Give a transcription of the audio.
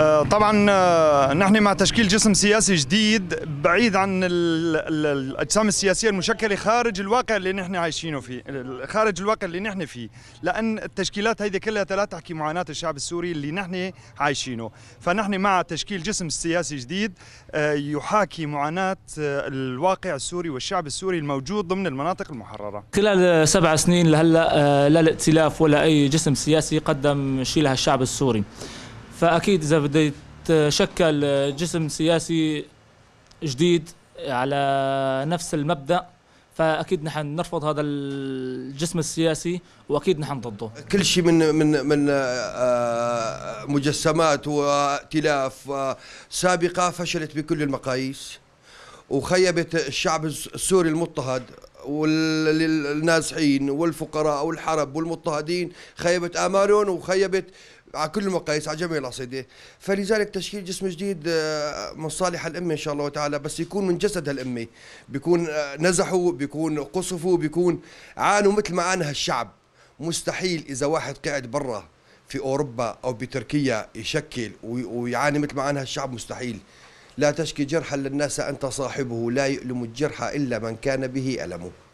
آه، طبعا آه، نحن مع تشكيل جسم سياسي جديد بعيد عن الاجسام السياسيه المشكله خارج الواقع اللي نحن عايشينه فيه خارج الواقع اللي نحن فيه لان التشكيلات هيدي كلها لا تحكي معاناه الشعب السوري اللي نحن عايشينه فنحن مع تشكيل جسم سياسي جديد آه، يحاكي معاناه الواقع السوري والشعب السوري الموجود ضمن المناطق المحرره خلال سبع سنين لهلا لا الائتلاف ولا اي جسم سياسي قدم شيء لها الشعب السوري فاكيد اذا بده يتشكل جسم سياسي جديد على نفس المبدا فاكيد نحن نرفض هذا الجسم السياسي واكيد نحن ضده كل شيء من من من آه، مجسمات وائتلاف آه، سابقه فشلت بكل المقاييس وخيبت الشعب السوري المضطهد والنازحين والفقراء والحرب والمضطهدين خيبت آمالهم وخيبت على كل المقاييس على جميع الاصيده فلذلك تشكيل جسم جديد آه، من صالح الامه ان شاء الله تعالى بس يكون من جسد هالامه بيكون آه، نزحوا بيكون قصفوا بيكون عانوا مثل ما عانى هالشعب مستحيل اذا واحد قاعد برا في اوروبا او بتركيا يشكل ويعاني مثل ما عانى هالشعب مستحيل لا تشكي جرحا للناس انت صاحبه لا يؤلم الجرح الا من كان به المه